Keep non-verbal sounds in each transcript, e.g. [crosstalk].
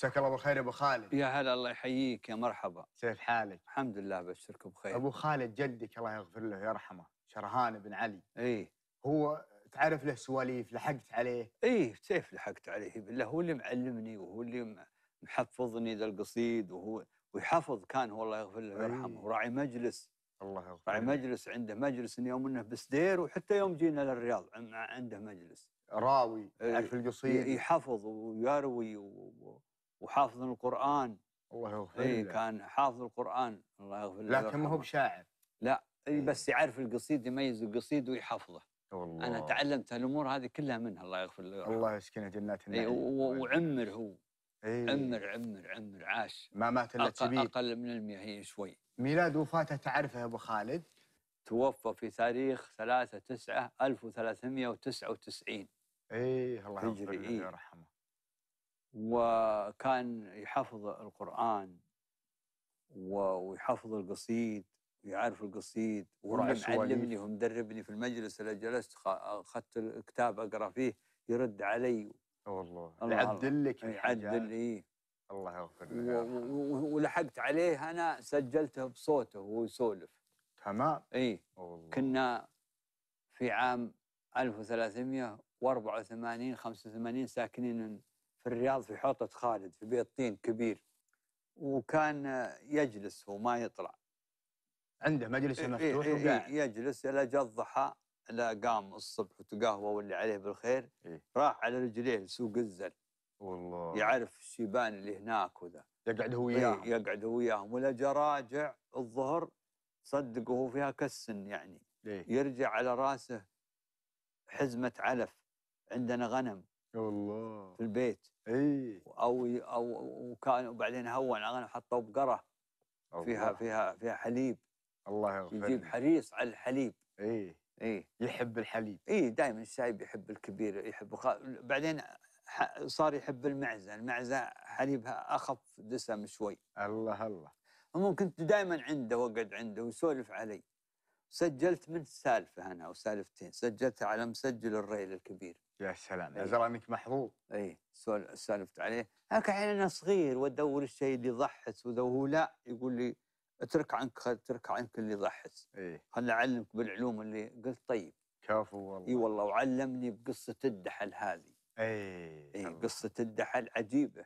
مساك الله بالخير يا ابو خالد يا هلا الله يحييك يا مرحبا كيف حالك؟ الحمد لله ابشرك بخير ابو خالد جدك الله يغفر له ويرحمه شرهان بن علي ايه هو تعرف له سواليف لحقت عليه ايه كيف لحقت عليه بالله هو اللي معلمني وهو اللي محفظني ذا القصيد وهو ويحفظ كان هو الله يغفر له ويرحمه أيه. وراعي مجلس الله يغفر راعي مجلس عنده مجلس يوم انه بسدير وحتى يوم جينا للرياض عنده مجلس راوي يعرف القصيد يحفظ ويروي وحافظ القرآن الله يغفر إيه له. كان حافظ القرآن الله يغفر له لكن ما هو بشاعر لا إيه،, إيه. بس يعرف القصيد يميز القصيد ويحفظه والله. أنا تعلمت الأمور هذه كلها منه الله يغفر له الله يسكنه جنات إيه، النعيم إيه وعمر هو إيه. عمر عمر عمر عاش ما مات إلا أقل, أقل من ال هي شوي ميلاد وفاته تعرفه أبو خالد توفى في تاريخ 3 9 1399 ايه الله يغفر له إيه. ويرحمه وكان يحفظ القرآن ويحفظ القصيد ويعرف القصيد وراح معلمني ومدربني في المجلس اللي جلست اخذت الكتاب اقرا فيه يرد علي والله يعدل لك يعدل لي الله يغفر له ولحقت عليه انا سجلته بصوته وهو يسولف تمام اي كنا في عام 1384 85 ساكنين في الرياض في حوطة خالد في بيت طين كبير وكان يجلس وما يطلع عنده مجلس إيه، إيه، مفتوح إيه إيه إيه يجلس إلى جاء الضحى لا قام الصبح وتقهوى واللي عليه بالخير إيه؟ راح على رجليه لسوق الزل والله يعرف الشيبان اللي هناك وذا يقعد هو إيه، وياهم إيه يقعد هو وياهم ولا جا راجع الظهر صدق وهو فيها كسن يعني إيه؟ يرجع على راسه حزمة علف عندنا غنم والله في البيت اي او او وكان وبعدين هون انا حطوا بقره فيها فيها فيها حليب الله يغفر يجيب حريص على الحليب اي اي يحب الحليب اي دائما الشايب يحب الكبير يحب خ... بعدين صار يحب المعزه، المعزه حليبها اخف دسم شوي الله الله المهم كنت دائما عنده واقعد عنده ويسولف علي سجلت من سالفه انا وسالفتين سجلتها على مسجل الريل الكبير يا سلام يا إيه. زلمة انك محظوظ اي سولفت عليه هاك كان انا صغير وادور الشيء اللي يضحك هو لا يقول لي اترك عنك اترك عنك اللي يضحك اي خلنا اعلمك بالعلوم اللي قلت طيب كفو والله اي والله وعلمني بقصه الدحل هذه اي اي قصه الدحل عجيبه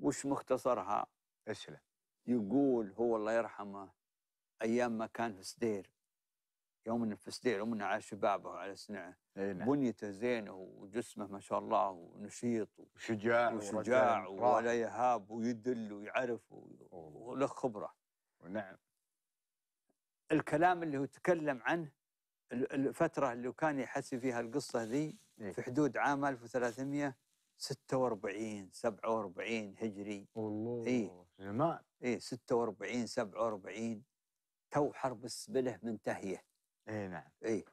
وش مختصرها؟ اسلم يقول هو الله يرحمه ايام ما كان في سدير يوم انه في سدير يوم انه على شبابه وعلى سنعه نعم. بنيته زينه وجسمه ما شاء الله ونشيط وشجاع وشجاع ولا يهاب ويدل ويعرف وله خبره نعم الكلام اللي هو تكلم عنه الفتره اللي كان يحسي فيها القصه ذي إيه؟ في حدود عام 1346 47 هجري والله اي زمان اي 46 47 تو حرب السبله منتهيه اي نعم اي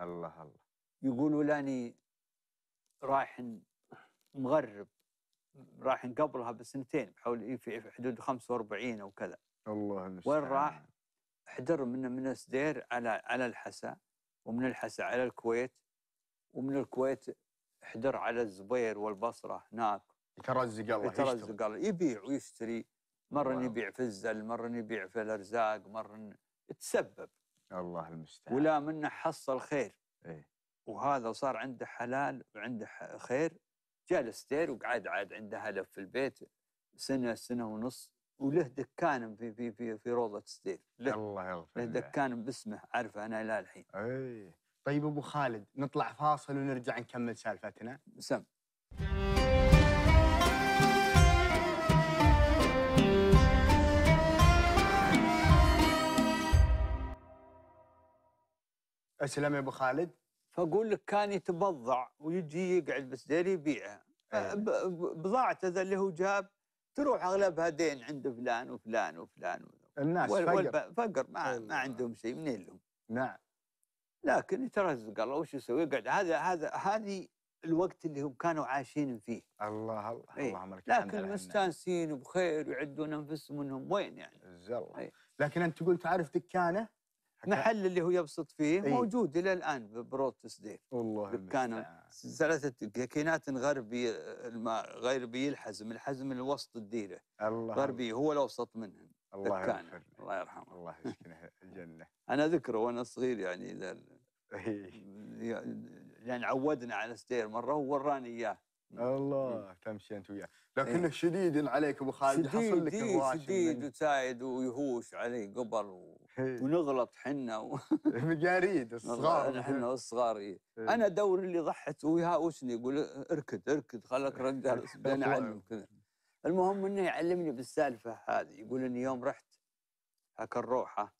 الله الله يقولوا لاني رايح مغرب رايح قبلها بسنتين بحول في حدود 45 او كذا الله المستعان وين راح؟ حدر من من السدير على على الحسا ومن الحسا على الكويت ومن الكويت حدر على الزبير والبصره هناك يترزق الله يترزق الله يبيع ويشتري مره يبيع في الزل مره يبيع في الارزاق مره تسبب الله المستعان ولا منه حصل خير إيه؟ وهذا صار عنده حلال وعنده خير جالس دير وقعد عاد عنده هدف في البيت سنه سنه ونص وله دكان في في في, في روضه ستير له الله يغفر له دكان باسمه عارفه انا الى الحين اي طيب ابو خالد نطلع فاصل ونرجع نكمل سالفتنا سم اسلم يا ابو خالد فاقول لك كان يتبضع ويجي يقعد بس دير يبيعها إيه. بضاعته ذا اللي هو جاب تروح اغلبها دين عند فلان وفلان وفلان الناس وال فقر فقر ما, ما عندهم شيء منين لهم نعم لكن يترزق الله وش يسوي يقعد هذا هذا هذه الوقت اللي هم كانوا عايشين فيه الله الله إيه؟ اللهم لك لكن مستانسين وبخير ويعدون انفسهم انهم وين يعني الله إيه؟ لكن انت تقول تعرف دكانه محل اللي هو يبسط فيه أيه؟ موجود الى الان بروت تسديف والله بكانون ثلاثه كينات غربي غربي الحزم الحزم الوسط الديره الله غربي هو الاوسط منهم الله يرحمه الله يرحمه الله يسكنه الجنه [laughs] انا ذكره وانا صغير يعني اذا إيه. يعني عودنا على ستير مره ووراني اياه الله إيه. تمشي انت وياه لكنه إيه. شديد عليك ابو خالد حصل لك شديد وسايد ويهوش علي قبل و إيه. ونغلط حنا و... مجاريد [laughs] الصغار حنا الصغار إيه. إيه. انا دور اللي ضحت ويهاوشني يقول اركد اركد خلك رجال بين علم كذا المهم انه يعلمني بالسالفه هذه يقول اني يوم رحت هاك الروحه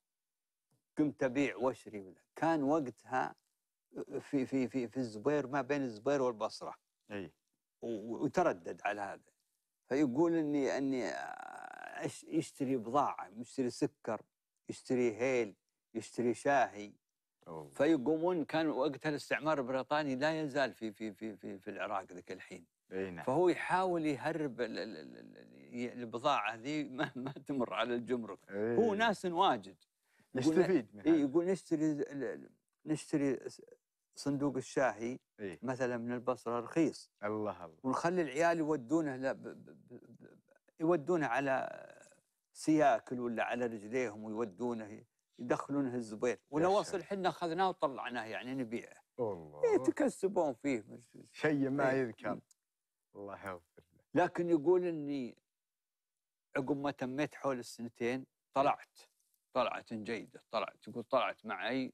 قمت ابيع واشري كان وقتها في في في في الزبير ما بين الزبير والبصره اي وتردد على هذا فيقول اني اني يشتري بضاعه يشتري سكر يشتري هيل يشتري شاهي أوه. فيقومون كان وقتها الاستعمار البريطاني لا يزال في في في في, في العراق ذاك الحين نعم. فهو يحاول يهرب البضاعه ذي ما تمر على الجمرك أيه. هو ناس واجد يستفيد منها يقول نشتري نشتري صندوق الشاهي إيه؟ مثلا من البصره رخيص الله الله ونخلي العيال يودونه يودونه على سياكل ولا على رجليهم ويودونه يدخلونه الزبير ونواصل حنا اخذناه وطلعناه يعني نبيعه الله يتكسبون فيه شيء ما إيه. يذكر الله يغفر له لكن يقول اني عقب ما تميت حول السنتين طلعت طلعت جيده طلعت يقول طلعت معي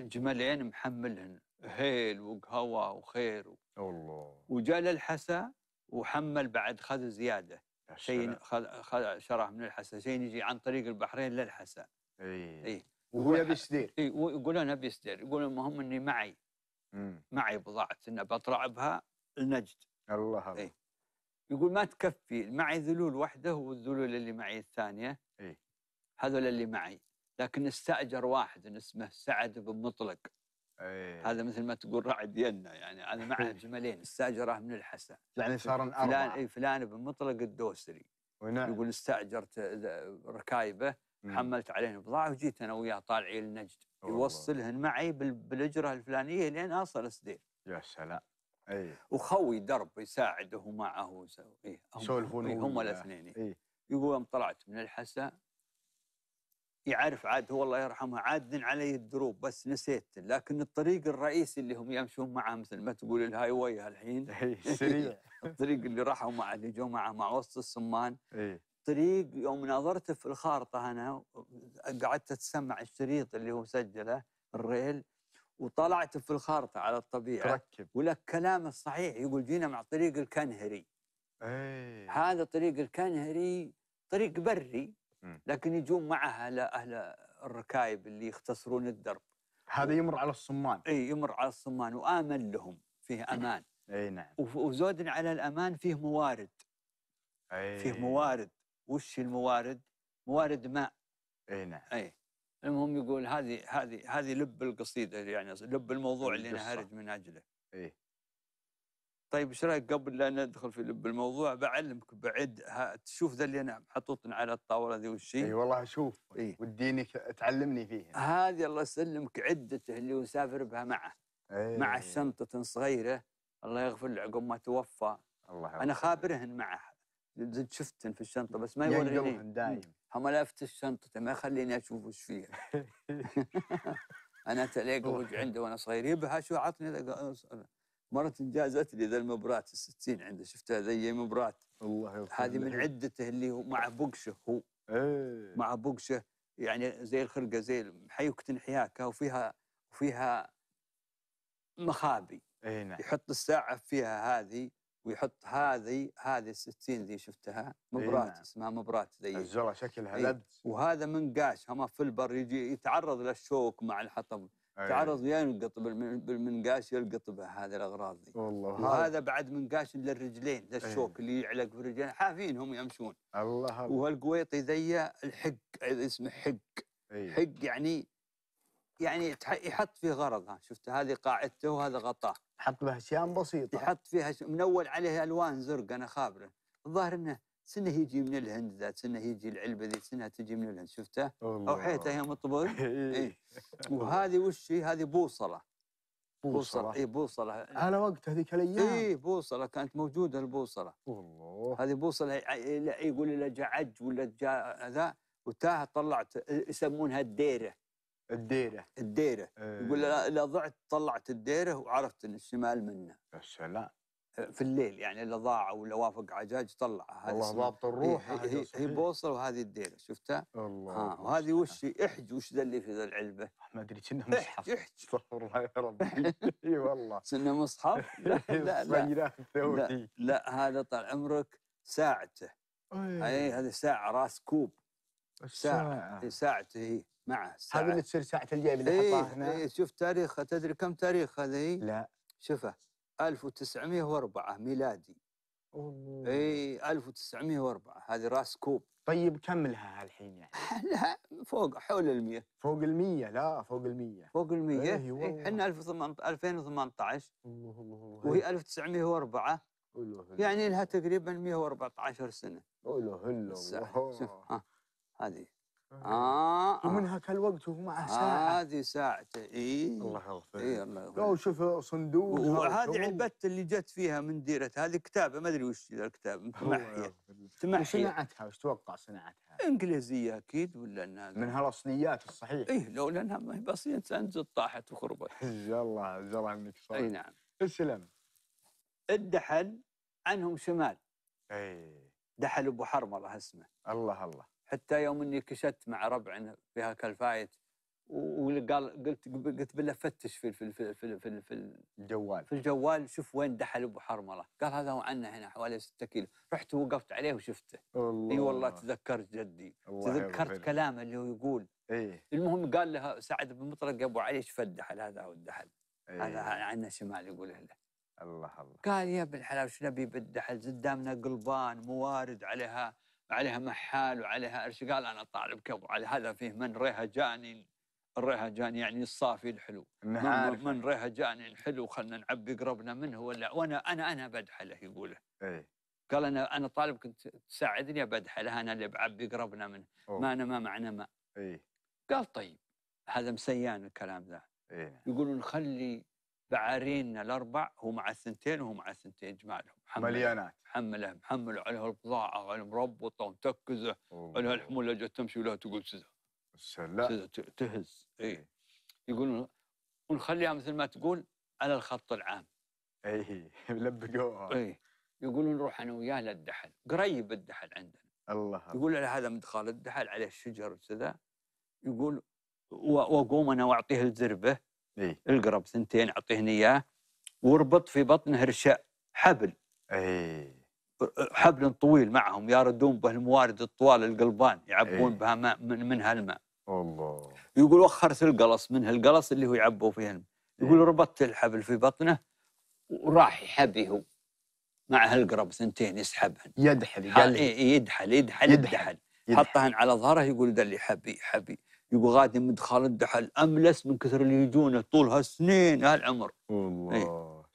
جملين محملهن هيل وقهوه وخير و... الله وجاء للحسا وحمل بعد خذ زياده حسين خذ شرح من شيء يجي عن طريق البحرين للحسا اي اي وهو يبي سدير اي يقول انا ابي يسدير يقول المهم اني معي مم. معي بضاعه ان بطلع بها النجد الله الله إيه؟ يقول ما تكفي معي ذلول وحده والذلول اللي معي الثانيه اي هذول اللي معي لكن استاجر واحد اسمه سعد بن مطلق أيه. هذا مثل ما تقول راعي ينا يعني انا معه جملين استاجره من الحسا يعني صار أربعة إيه، فلان اي فلان بن مطلق الدوسري ونعم. يقول استاجرت ركايبه مم. حملت عليهم بضاعه وجيت انا وياه طالعين لنجد يوصلهن معي بالاجره الفلانيه لين اصل سدير يا سلام اي وخوي درب يساعده معه إيه، يسولفون إيه هم, هم الاثنين إيه. إيه. يقول يوم طلعت من الحسا يعرف عاد هو الله يرحمه عاد علي الدروب بس نسيت لكن الطريق الرئيسي اللي هم يمشون معه مثل ما تقول الهاي واي الحين [laughs] إيه، سريع [laughs] الطريق اللي راحوا مع اللي جو معه مع وسط السمان إيه. طريق يوم ناظرته في الخارطه انا قعدت اتسمع الشريط اللي هو سجله الريل وطلعت في الخارطه على الطبيعه تركب ولك كلامه الصحيح يقول جينا مع طريق الكنهري أي. هذا طريق الكنهري طريق بري لكن يجون معها اهل الركايب اللي يختصرون الدرب هذا يمر على الصمان اي يمر على الصمان وامن لهم فيه إيه. امان اي نعم وزود على الامان فيه موارد اي فيه موارد وش الموارد؟ موارد ماء اي نعم اي المهم يقول هذه هذه هذه لب القصيده يعني لب الموضوع اللي هرج من اجله اي طيب ايش رايك قبل لا ندخل في لب الموضوع بعلمك بعد تشوف ذا اللي انا محطوط على الطاوله ذي وش اي والله اشوف إيه؟ وديني تعلمني فيه هذه الله يسلمك عدته اللي يسافر بها معه أيه. مع شنطه صغيره الله يغفر له عقب ما توفى الله انا خابرهن معه شفتن في الشنطه بس ما يوريني دايم هم لافت الشنطه ما يخليني اشوف وش فيها [laughs] [laughs] انا تلاقي عنده وانا صغير يبها شو عطني مرة لي ذا المبرات الستين عنده شفتها ذي مبرات الله هذه من عدته اللي هو مع بقشه هو ايه مع بقشه يعني زي الخرقه زي حيوكة حياكه وفيها وفيها مخابي اي نعم يحط الساعه فيها هذه ويحط هذه هذه الستين ذي شفتها إيه، مبرات إينا. نعم. اسمها مبرات ذي الزرع شكلها إيه. لد وهذا من هما في البر يجي يتعرض للشوك مع الحطب تعرض وياه يلقط بالمنقاش يلقط به هذه الاغراض دي والله وهذا بعد منقاش للرجلين للشوك ايه. اللي يعلق في الرجلين حافين هم يمشون الله الله والقويطي ذي الحق اسمه حق ايه. حق يعني يعني يحط فيه غرض ها شفت هذه قاعدته وهذا غطاه حط به اشياء بسيطه يحط فيها من اول عليه الوان زرق انا خابره الظاهر انه سنه يجي من الهند ذات سنه يجي العلبه ذي سنه تجي من الهند شفته؟ اوحيته يوم الطبول اي وهذه وش هي؟ هذه بوصله بوصله اي بوصله على وقت هذيك الايام اي بوصله كانت موجوده البوصله والله هذه بوصله إيه، إيه، إيه، يقول له جاء عج ولا جاء ذا وتاه طلعت يسمونها الديره الديره الديره إيه. يقول اذا ضعت طلعت الديره وعرفت ان الشمال منه يا سلام في الليل يعني اللي ضاع ولا وافق عجاج طلع والله ضابط الروح هي, هي, هي بوصله وهذه الديره شفتها؟ الله آه وهذه وش احج وش ذا اللي في ذا العلبه؟ ما ادري كنا مصحف احج استغفر الله يا ربي [laughs] اي والله كنا مصحف [laughs] لا لا لا, لا, لا هذا طال عمرك ساعته اي هذه ساعه راس كوب ساعه ساعته هي معه ساعه هذه اللي تصير ساعه الجيب اللي حطها هنا اي شوف تاريخها تدري كم تاريخ هذه؟ لا شوفها 1904 ميلادي اوه اي 1904 هذه راس كوب طيب كم لها الحين يعني؟ [laughs] لا فوق حول ال 100 فوق ال 100 لا فوق ال 100 فوق ال 100 احنا 2018 وهي 1904 يعني لها تقريبا 114 سنه اوه الله هذه اه, آه. هاك الوقت وهو معه ساعة هذه ساعته اي الله يغفر اي الله لو شوف صندوق وهذه علبته اللي جت فيها من ديرة هذه كتابة ما ادري وش ذا الكتاب تمحية تمحية صناعتها وش توقع صناعتها؟ انجليزية اكيد ولا انها منها هالاصليات الصحيح اي لو لانها ما هي بسيطه انزل طاحت وخربت [laughs] الله الله عنك اي نعم اسلم الدحل عنهم شمال اي دحل ابو حرمله اسمه الله الله حتى يوم اني كشت مع ربع في هاك الفايت وقال قلت قلت بالله فتش في في في في, في, في الجوال في الجوال شوف وين دحل ابو حرمله قال هذا هو عنا هنا حوالي 6 كيلو رحت وقفت عليه وشفته اي والله تذكرت جدي تذكرت كلامه اللي هو يقول ايه المهم قال له سعد بن مطرق يا ابو علي ايش فالدحل هذا هو الدحل إيه؟ هذا عنا شمال يقول له الله الله قال يا ابن الحلال شو نبي بالدحل قدامنا قلبان موارد عليها عليها محال وعليها ارش قال انا طالب كبر على هذا فيه من رهجاني الرهجان يعني الصافي الحلو من, من رهجاني الحلو خلنا نعبي قربنا منه ولا وانا انا انا بدحله يقوله ايه قال انا انا طالب كنت تساعدني بدحله انا اللي بعبي قربنا منه ما انا ما معنا ما ايه قال طيب هذا مسيان الكلام ذا إيه؟ يقولون خلي بعارينا الاربع هو مع الثنتين وهو مع الثنتين جمالهم مليانات محمله محمله عليها البضاعه وعلى مربطه ومتكزه عليها الحموله جت تمشي ولا تقول سذا سلا تهز اي إيه. يقولون ونخليها مثل ما تقول على الخط العام اي إيه. لبقوها اي يقولون نروح انا وياه للدحل قريب الدحل عندنا الله يقول له هذا مدخل الدحل عليه الشجر وكذا يقول واقوم انا واعطيه الزربه إيه؟ القرب ثنتين اعطيهن اياه واربط في بطنه هرشاء حبل إيه؟ حبل طويل معهم ياردون به الموارد الطوال القلبان يعبون إيه؟ بها ماء من منها الماء الله يقول وخرت القلص منها القلص اللي هو يعبوا فيه الماء يقول ربطت الحبل في بطنه وراح يحبي هو مع هالقرب ثنتين يسحبهن يدحل يدحل يدحل يدحل يدحل يدحل, يدحل. يدحل. حطهن على ظهره يقول ده اللي حبي حبي يقول غادي مدخل الدحل املس من كثر اللي يجونه طول هالسنين هالعمر والله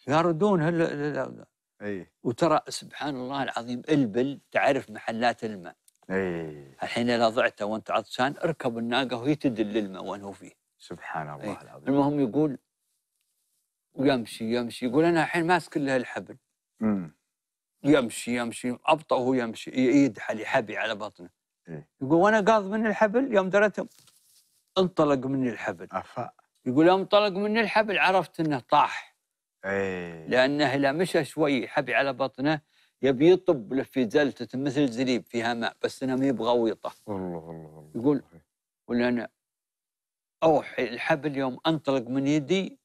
أي. يردون هل... اي وترى سبحان الله العظيم البل تعرف محلات الماء اي الحين اذا ضعته وانت عطشان اركب الناقه وهي تدل الماء وين هو فيه سبحان الله أي. العظيم المهم يقول ويمشي يمشي يقول انا الحين ماسك له الحبل امم يمشي يمشي ابطا وهو يمشي يدحل يحبي على بطنه إيه؟ يقول وانا قاض من الحبل يوم درتهم انطلق مني الحبل أفا. يقول يوم انطلق مني الحبل عرفت انه طاح أي. لانه اذا مشى شوي حبي على بطنه يبي يطب له في زلته مثل زليب فيها ماء بس انه ما يبغى ويطه الله الله الله يقول ولا انا اوحي الحبل يوم انطلق من يدي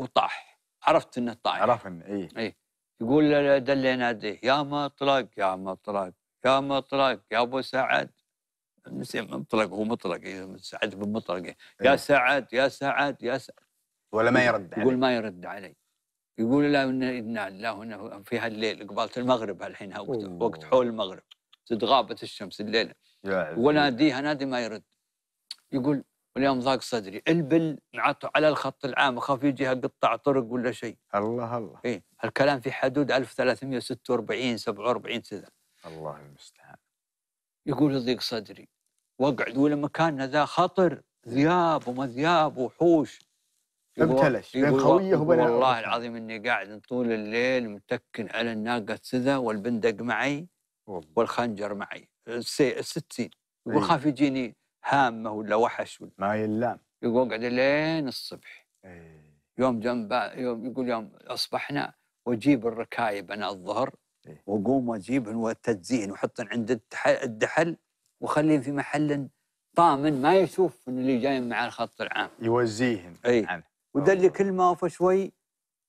وطاح عرفت انه طاح عرف انه اي اي يقول له ده يا مطلق يا مطلق يا مطلق يا ابو سعد مطلق هو مطلق إيه، سعد بن مطلق يا أيوه. سعد يا سعد يا سعد ولا ما يرد علي يقول ما يرد علي يقول لا انا لا هنا في هالليل قبالة المغرب هالحين وقت وقت حول المغرب غابت الشمس الليله وناديها نادي ما يرد يقول واليوم ضاق صدري البل على الخط العام اخاف يجيها قطع طرق ولا شيء الله الله اي الكلام في حدود 1346 47 كذا الله المستعان يقول يضيق صدري واقعد ولا مكاننا ذا خطر ذياب وما ذياب وحوش امتلش بين خويه وبين والله العظيم اني قاعد طول الليل متكن على الناقه كذا والبندق معي والخنجر معي الستين يقول إيه. خاف يجيني هامه ولا وحش ولا ما يلام يقول اقعد لين الصبح إيه. يوم جنب يوم يقول يوم اصبحنا واجيب الركايب انا الظهر إيه. وقوم واجيبهم وتجزيهن وحطهم عند الدحل وخليهم في محل طامن ما يشوف اللي جاي مع الخط العام يوزيهن اي نعم. ودلي كل ما وفى شوي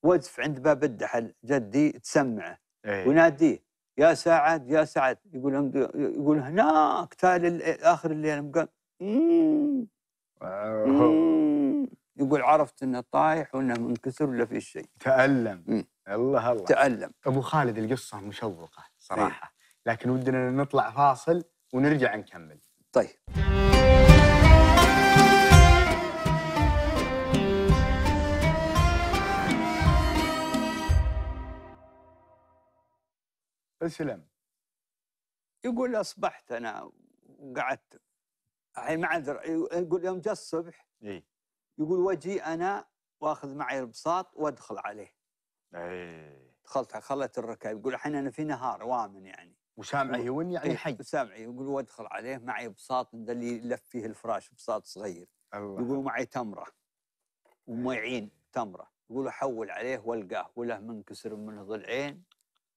وقف عند باب الدحل جدي تسمعه أيه. وناديه يا سعد يا سعد يقول يقول هناك تالي اخر الليل مقام إمم. يقول عرفت انه طايح وانه منكسر ولا في شيء تألم مم. إيه. الله الله تألم ابو خالد القصه مشوقه صراحه أيه. لكن ودنا نطلع فاصل ونرجع نكمل طيب اسلم يقول اصبحت انا وقعدت الحين معذر يقول يوم جاء الصبح إيه؟ يقول وجي انا واخذ معي البساط وادخل عليه دخلت إيه. خلط خلت الركاب يقول الحين انا في نهار وامن يعني وسامع يون يعني إيه، حي سامع يقول وادخل عليه معي بساط اللي يلف فيه الفراش بساط صغير الله يقول معي تمره ومعين تمره يقول حول عليه والقاه وله منكسر منه ضلعين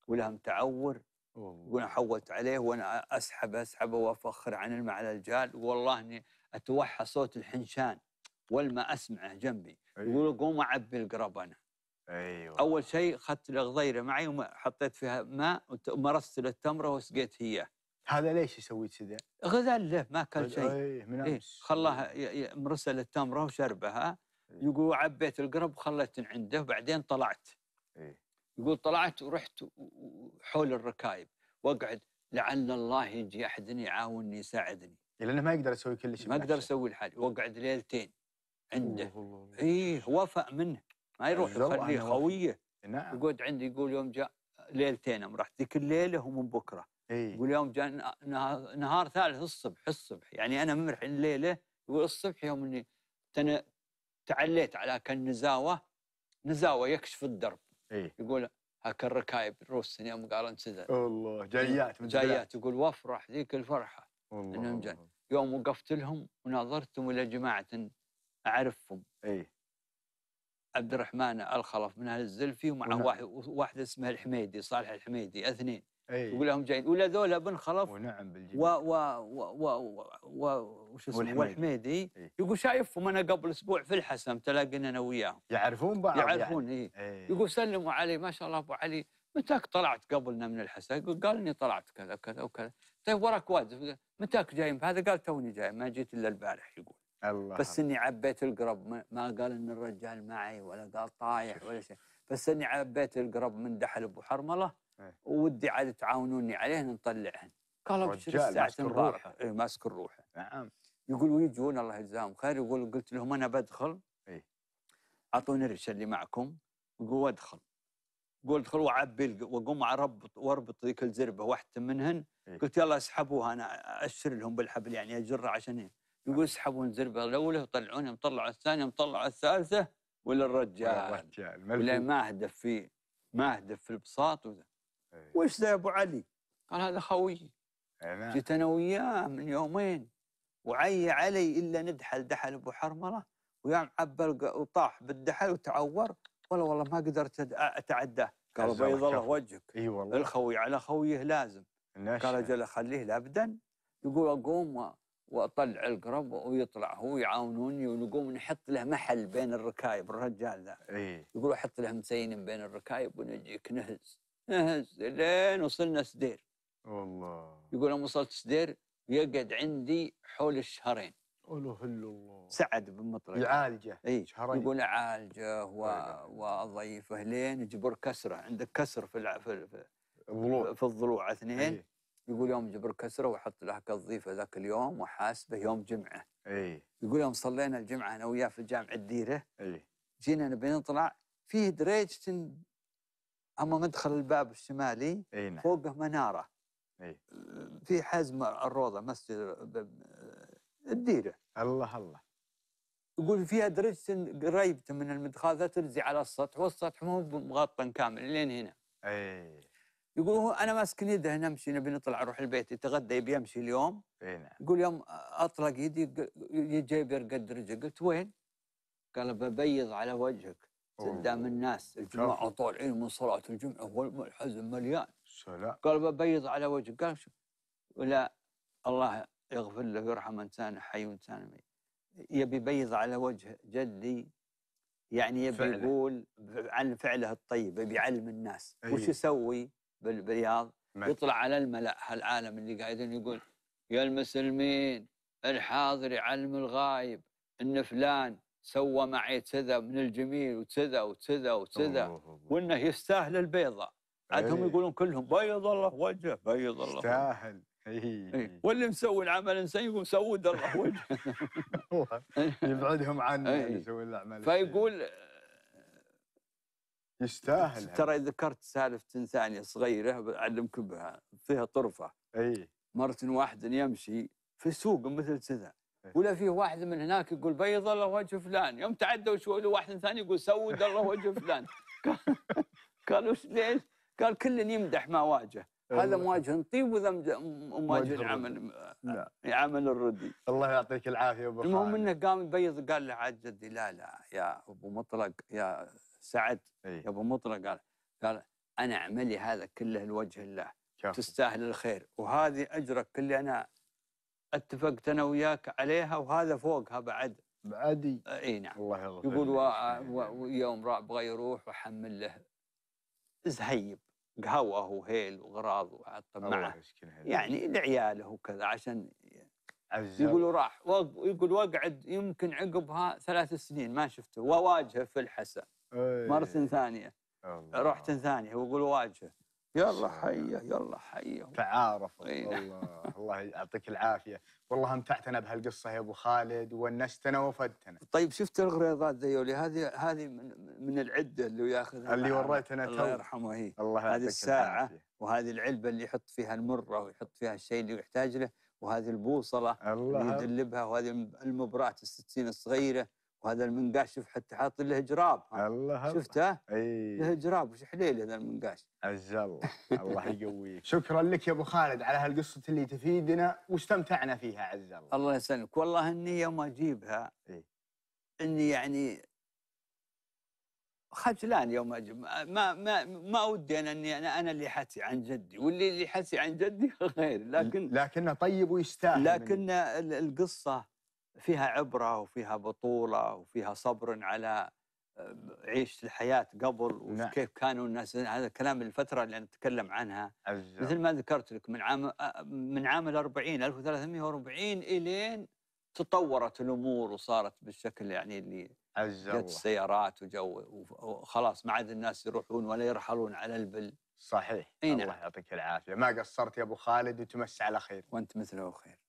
وله متعور يقول حولت عليه وانا اسحب اسحب وافخر عن الماء على الجال والله اني اتوحى صوت الحنشان والما اسمعه جنبي إيه. يقول قوم اعبي القرب انا ايوه اول شيء اخذت الغضيره معي وحطيت فيها ماء ومرست التمره وسقيت هي هذا ليش يسوي كذا؟ غذاء له ما كل شيء اي من إيه، أمس. إيه خلاه مرسل التمره وشربها إيه. يقول عبيت القرب وخليت عنده وبعدين طلعت إيه؟ يقول طلعت ورحت حول الركايب واقعد لعل الله يجي احد يعاونني يساعدني لانه ما يقدر يسوي كل شيء ما اقدر اسوي لحالي واقعد ليلتين عنده اي وفى منه ما يروح يخليه خويه نعم يقعد عندي يقول يوم جاء ليلتين يوم رحت ذيك الليله ومن بكره اي يقول يوم جاء نهار, ثالث الصبح الصبح يعني انا من الليله يقول الصبح يوم اني تعليت على كان نزاوه نزاوه يكشف الدرب اي يقول هاك الركايب روس يوم قال انسدل الله جايات من جايات يقول وافرح ذيك الفرحه والله انهم جاي يوم وقفت لهم وناظرتهم الى جماعه اعرفهم اي عبد الرحمن الخلف من اهل الزلفي ومع واحد, واحد اسمه الحميدي صالح الحميدي اثنين يقول لهم جايين ولا ذولا بن خلف ونعم بالجميل و و و و وش اسمه والحميدي إيه؟ يقول شايفهم انا قبل اسبوع في الحسم تلاقينا انا وياهم يعرفون بعض يعرفون يعني. إيه؟ يقول سلموا علي ما شاء الله ابو علي متاك طلعت قبلنا من الحسن يقول قال اني طلعت كذا كذا وكذا طيب وراك واد متاك جاي هذا قال توني جاي ما جيت الا البارح يقول الله بس اني عبيت القرب ما قال ان الرجال معي ولا قال طايح ولا شيء بس اني عبيت القرب من دحل ابو حرمله إيه. وودي عاد تعاونوني عليه نطلعهن قال ابشر الساعه مباركه اي ماسك روحه إيه، نعم يقول ويجون الله يجزاهم خير يقول قلت لهم انا بدخل اي اعطوني الرشا اللي معكم يقول ادخل قول ادخل وعبي واقوم اربط واربط ذيك الزربه واحده منهن إيه؟ قلت يلا اسحبوها انا اشر لهم بالحبل يعني اجره عشان يقول اسحبون زربه الاولى وطلعونها مطلع الثانيه مطلع الثالثه ولا الرجال ولا ما اهدف فيه ما اهدف في البساط وذا إيه. وش ذا يا ابو علي؟ قال هذا خوي إيه. جيت انا وياه من يومين وعي علي الا ندحل دحل ابو حرمله ويا معبل وطاح بالدحل وتعور ولا والله ما قدرت اتعداه قال بيض الله وجهك اي والله الخوي على خويه لازم قال اجل اخليه لابدا يقول اقوم واطلع القرب ويطلع هو يعاونوني ونقوم نحط له محل بين الركايب الرجال ذا إيه؟ يقولوا حط له مسينين بين الركايب ونجيك نهز نهز لين وصلنا سدير والله يقول لما وصلت سدير يقعد عندي حول الشهرين اله الا الله سعد بن مطرق يعالجه اي شهرين يقول اعالجه و... طيب. واضيفه لين يجبر كسره عندك كسر في الع... في, في الضلوع في الضلوع اثنين أيه. يقول يوم جبر كسره وحط له كظيفه ذاك اليوم وحاسبه يوم جمعه اي يقول يوم صلينا الجمعه انا وياه في الجامع الديره اي جينا نبي نطلع فيه دريج اما مدخل الباب الشمالي اي نعم. فوقه مناره اي في حزم الروضه مسجد الديره الله الله يقول فيها درجة قريبة من المدخل تلزي على السطح والسطح مو مغطى كامل لين هنا اي يقول هو انا ماسك يده هنا امشي نبي نطلع نروح البيت يتغدى يبي يمشي اليوم اي نعم يقول يوم اطلق يدي يجي يرقد رجلي قلت وين؟ قال ببيض على وجهك قدام الناس الجماعه طالعين من صلاه الجمعه والحزن مليان سلام قال ببيض على وجهك قال شو ولا الله يغفر له ويرحمه انسان حي وانسان ميت يبي يبيض على وجه جدي يعني يبي يقول عن فعله الطيب يبي يعلم الناس أيه. وش يسوي؟ بالرياض نعم. يطلع على الملا هالعالم اللي قاعدين يقول يا المسلمين الحاضر يعلم الغايب ان فلان سوى معي كذا من الجميل وكذا وكذا وكذا وانه يستاهل البيضه عندهم أيه. يقولون كلهم بيض الله وجهه بيض الله يستاهل إيه. أيه. واللي مسوي العمل انسان يقول سود الله وجهه [laughs] يبعدهم عن أيه. يعني يسوي الاعمال فيقول يستاهل ترى ذكرت سالفة ثانية صغيرة بعلمك بها فيها طرفة اي مرة واحد يمشي في سوق مثل كذا ولا فيه واحد من هناك يقول بيض الله وجه فلان يوم تعدى وشوي له واحد ثاني يقول سود الله وجه فلان [laughs] قالوا ليش؟ قال كل يمدح ما واجه هذا مواجه طيب وذا مواجه عمل آه، عمل الردي الله يعطيك العافيه ابو المهم انه قام يبيض قال له عاد جدي لا لا يا ابو مطلق يا سعد أيه. ابو مطرة قال قال انا عملي هذا كله لوجه الله شافه. تستاهل الخير وهذه اجرك اللي انا اتفقت انا وياك عليها وهذا فوقها بعد بعدي اي نعم الله يغفر يقول إيه. و... و... يوم رأى بغى يروح وحمل له زهيب قهوه وهيل وغراض وحط معه يعني لعياله وكذا عشان يقولوا راح يقول واقعد يمكن عقبها ثلاث سنين ما شفته وواجهه في الحسن مرة إيه. ثانية الله. رحت ثانية وأقول واجهه يلا حيه يلا حيه تعارف إيه. الله الله يعطيك العافيه والله انفعتنا بهالقصه يا ابو خالد ونستنا وفدتنا طيب شفت الغريضات ذيولي هذه هذه من, من العده اللي ياخذها اللي وريتنا الله يرحمه هي إيه. الله هذه الساعه العافية. وهذه العلبه اللي يحط فيها المره ويحط فيها الشيء اللي يحتاج له وهذه البوصله الله. اللي يدلبها وهذه المبرات الستين الصغيره وهذا المنقاش شوف حتى حاط له جراب الله شفته؟ اي له جراب وش حليل هذا المنقاش عز الله الله يقويك [laughs] شكرا لك يا ابو خالد على هالقصه اللي تفيدنا واستمتعنا فيها عز الله الله يسلمك والله اني يوم اجيبها إيه؟ اني يعني خجلان يوم اجيب ما ما ما ودي انا اني انا انا اللي حسي عن جدي واللي اللي حسي عن جدي [laughs] غير لكن لكنه طيب ويستاهل لكن القصه فيها عبرة وفيها بطولة وفيها صبر على آه، عيشة الحياة قبل نعم. وكيف كانوا الناس هذا كلام الفترة اللي نتكلم عنها أجل. مثل ما ذكرت لك من عام آه، من عام ال 40 1340 إلين تطورت الأمور وصارت بالشكل يعني اللي جت السيارات وجو وخلاص ما عاد الناس يروحون ولا يرحلون على البل صحيح أي نعم. الله يعطيك العافية ما قصرت يا أبو خالد وتمسي على خير وأنت مثله خير